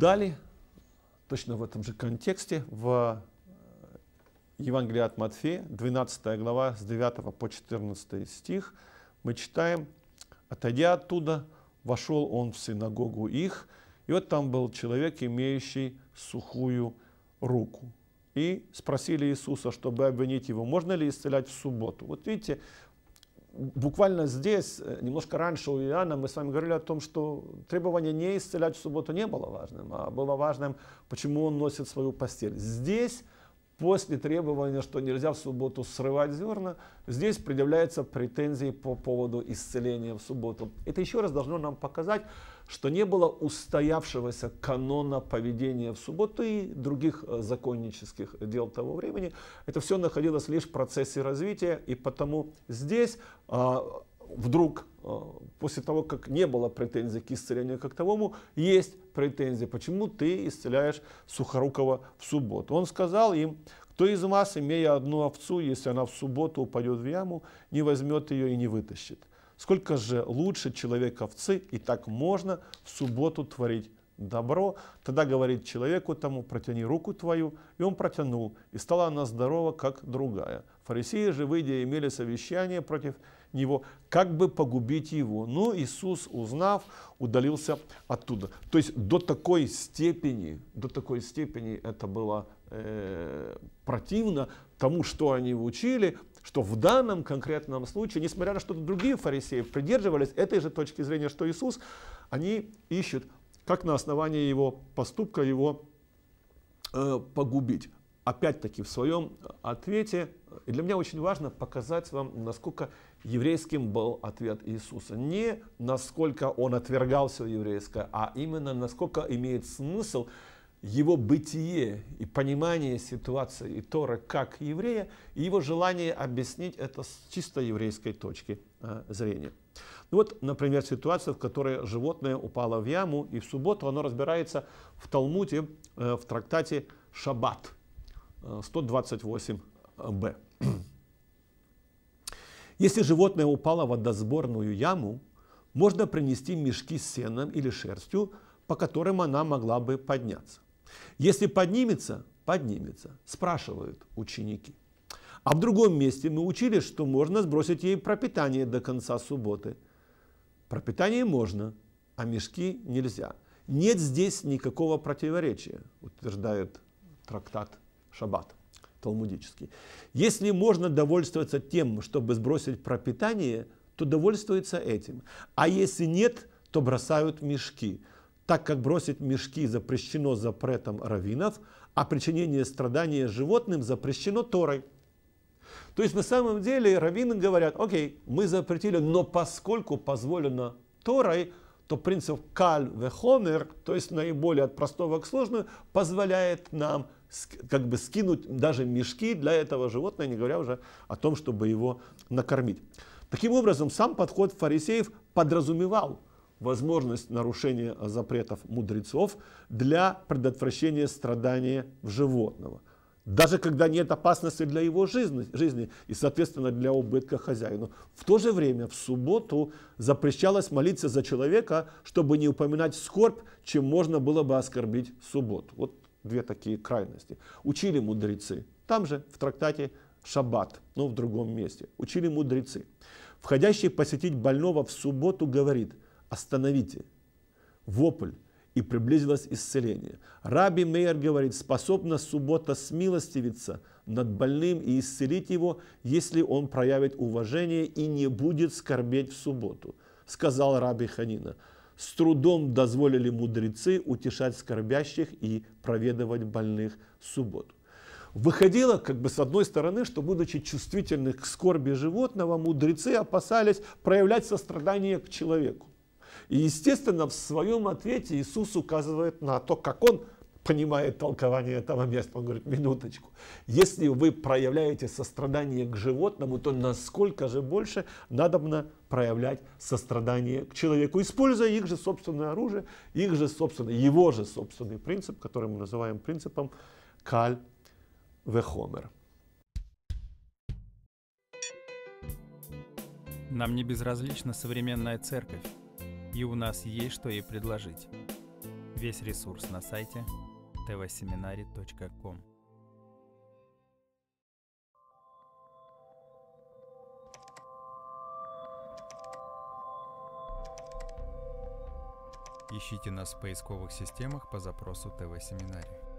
дали, точно в этом же контексте, в э, Евангелии от Матфея, 12 глава, с 9 по 14 стих, мы читаем, «Отойдя оттуда, вошел он в синагогу их, и вот там был человек, имеющий сухую руку. И спросили Иисуса, чтобы обвинить его, можно ли исцелять в субботу. Вот видите, буквально здесь, э, немножко раньше у Иоанна, мы с вами говорили о том, что требование не исцелять в субботу не было важным, а было важным, почему он носит свою постель. Здесь после требования, что нельзя в субботу срывать зерна, здесь предъявляются претензии по поводу исцеления в субботу. Это еще раз должно нам показать, что не было устоявшегося канона поведения в субботу и других э, законнических дел того времени. Это все находилось лишь в процессе развития, и потому здесь а, вдруг э, после того, как не было претензий к исцелению как таковому, есть претензии, почему ты исцеляешь Сухорукова в субботу. Он сказал им, кто из вас, имея одну овцу, если она в субботу упадет в яму, не возьмет ее и не вытащит. Сколько же лучше человек овцы, и так можно в субботу творить добро, тогда говорит человеку тому, протяни руку твою, и он протянул, и стала она здорова, как другая. Фарисеи же, выйдя, имели совещание против него, как бы погубить его. Но Иисус, узнав, удалился оттуда. То есть до такой степени, до такой степени это было э, противно тому, что они учили, что в данном конкретном случае, несмотря на что другие фарисеи придерживались этой же точки зрения, что Иисус, они ищут как на основании его поступка его э, погубить. Опять-таки в своем ответе, и для меня очень важно показать вам, насколько еврейским был ответ Иисуса. Не насколько он отвергался еврейское, а именно насколько имеет смысл его бытие и понимание ситуации и Тора как еврея, и его желание объяснить это с чисто еврейской точки а, зрения. Ну вот, например, ситуация, в которой животное упало в яму, и в субботу оно разбирается в Талмуде, э, в трактате «Шаббат» 128б. Э, Если животное упало в водосборную яму, можно принести мешки с сеном или шерстью, по которым она могла бы подняться. Если поднимется, поднимется, спрашивают ученики. А в другом месте мы учили, что можно сбросить ей пропитание до конца субботы. Пропитание можно, а мешки нельзя. Нет здесь никакого противоречия, утверждает трактат Шаббат талмудический. Если можно довольствоваться тем, чтобы сбросить пропитание, то довольствуется этим. А если нет, то бросают мешки так как бросить мешки запрещено запретом раввинов, а причинение страдания животным запрещено Торой. То есть на самом деле раввины говорят, окей, мы запретили, но поскольку позволено Торой, то принцип каль вехомер, то есть наиболее от простого к сложному, позволяет нам как бы скинуть даже мешки для этого животного, не говоря уже о том, чтобы его накормить. Таким образом, сам подход фарисеев подразумевал, возможность нарушения запретов мудрецов для предотвращения страдания в животного. Даже когда нет опасности для его жизни, жизни и, соответственно, для убытка хозяину. В то же время в субботу запрещалось молиться за человека, чтобы не упоминать скорбь, чем можно было бы оскорбить субботу. Вот две такие крайности. Учили мудрецы. Там же в трактате Шаббат, но в другом месте. Учили мудрецы. Входящий посетить больного в субботу говорит – остановите вопль, и приблизилось исцеление. Раби Мейер говорит, способна суббота смилостивиться над больным и исцелить его, если он проявит уважение и не будет скорбеть в субботу, сказал Раби Ханина. С трудом дозволили мудрецы утешать скорбящих и проведывать больных в субботу. Выходило, как бы с одной стороны, что, будучи чувствительных к скорби животного, мудрецы опасались проявлять сострадание к человеку. И, естественно, в своем ответе Иисус указывает на то, как он понимает толкование этого места. Он говорит, минуточку, если вы проявляете сострадание к животному, то насколько же больше надобно проявлять сострадание к человеку, используя их же собственное оружие, их же собственный, его же собственный принцип, который мы называем принципом каль вехомер. Нам не безразлична современная церковь и у нас есть что ей предложить. Весь ресурс на сайте tvseminary.com. Ищите нас в поисковых системах по запросу ТВ-семинарий.